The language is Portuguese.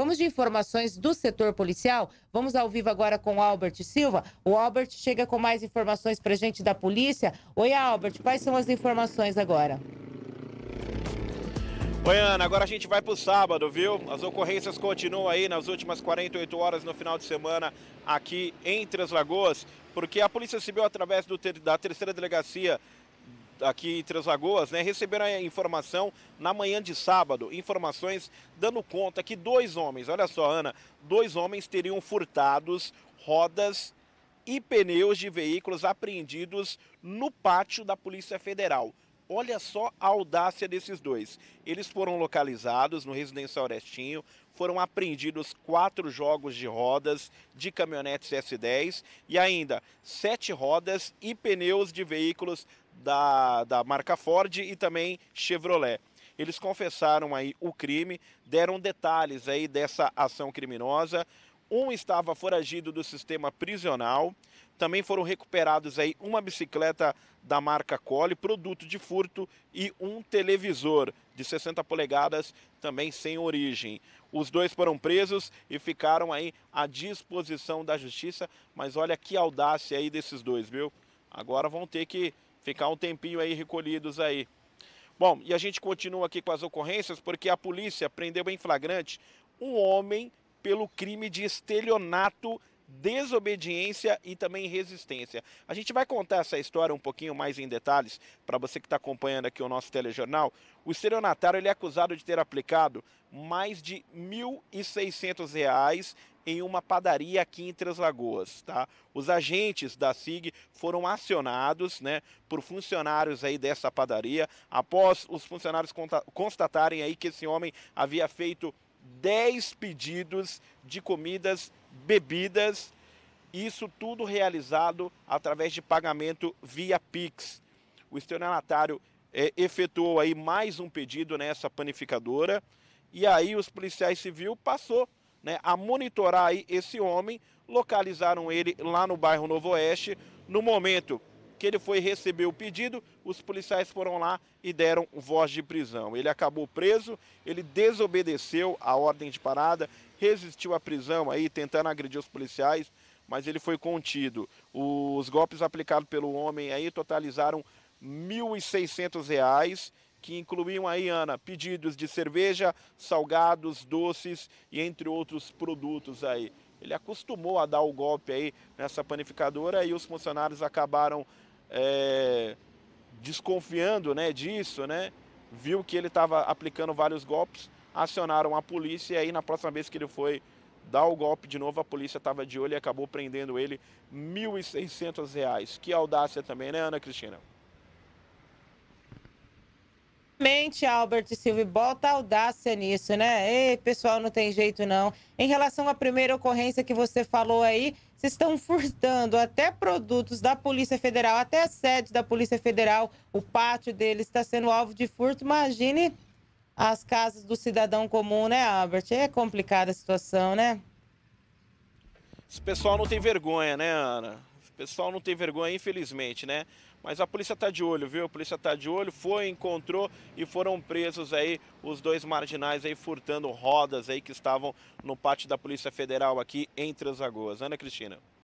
Vamos de informações do setor policial. Vamos ao vivo agora com o Albert Silva. O Albert chega com mais informações para gente da polícia. Oi, Albert, quais são as informações agora? Oi, Ana, agora a gente vai para o sábado, viu? As ocorrências continuam aí nas últimas 48 horas no final de semana aqui entre as Lagoas, porque a Polícia Civil, através do, da terceira delegacia aqui em Três Lagoas, né, receberam a informação na manhã de sábado, informações dando conta que dois homens, olha só, Ana, dois homens teriam furtados rodas e pneus de veículos apreendidos no pátio da Polícia Federal. Olha só a audácia desses dois. Eles foram localizados no Residencial Orestinho, foram apreendidos quatro jogos de rodas de caminhonetes S10 e ainda sete rodas e pneus de veículos da, da marca Ford e também Chevrolet. Eles confessaram aí o crime, deram detalhes aí dessa ação criminosa. Um estava foragido do sistema prisional, também foram recuperados aí uma bicicleta da marca Cole, produto de furto e um televisor de 60 polegadas, também sem origem. Os dois foram presos e ficaram aí à disposição da justiça, mas olha que audácia aí desses dois, viu? Agora vão ter que ficar um tempinho aí recolhidos aí. Bom, e a gente continua aqui com as ocorrências porque a polícia prendeu em flagrante um homem pelo crime de estelionato desobediência e também resistência. A gente vai contar essa história um pouquinho mais em detalhes para você que está acompanhando aqui o nosso telejornal. O estelionatário ele é acusado de ter aplicado mais de R$ 1.600 em uma padaria aqui em Três Lagoas, tá? Os agentes da SIG foram acionados, né, por funcionários aí dessa padaria, após os funcionários constatarem aí que esse homem havia feito 10 pedidos de comidas, bebidas, isso tudo realizado através de pagamento via Pix. O estelionatário é, efetuou aí mais um pedido nessa panificadora e aí os policiais civil passou né, a monitorar aí esse homem, localizaram ele lá no bairro Novo Oeste. No momento, que ele foi receber o pedido, os policiais foram lá e deram voz de prisão. Ele acabou preso, ele desobedeceu a ordem de parada, resistiu à prisão aí, tentando agredir os policiais, mas ele foi contido. Os golpes aplicados pelo homem aí totalizaram R$ 1.600 que incluíam aí, Ana, pedidos de cerveja, salgados, doces e entre outros produtos aí. Ele acostumou a dar o golpe aí nessa panificadora e os funcionários acabaram é, desconfiando né, disso, né, viu que ele estava aplicando vários golpes, acionaram a polícia e aí na próxima vez que ele foi dar o golpe de novo, a polícia estava de olho e acabou prendendo ele R$ 1.600. Que audácia também, né, Ana Cristina? Realmente, Albert Silva, bota audácia nisso, né? Ei, pessoal, não tem jeito não. Em relação à primeira ocorrência que você falou aí, vocês estão furtando até produtos da Polícia Federal, até a sede da Polícia Federal, o pátio deles está sendo alvo de furto. Imagine as casas do cidadão comum, né, Albert? É complicada a situação, né? Esse pessoal não tem vergonha, né, Ana? pessoal não tem vergonha, infelizmente, né? Mas a polícia tá de olho, viu? A polícia tá de olho, foi, encontrou e foram presos aí os dois marginais aí furtando rodas aí que estavam no pátio da Polícia Federal aqui em Transagoas. Ana Cristina.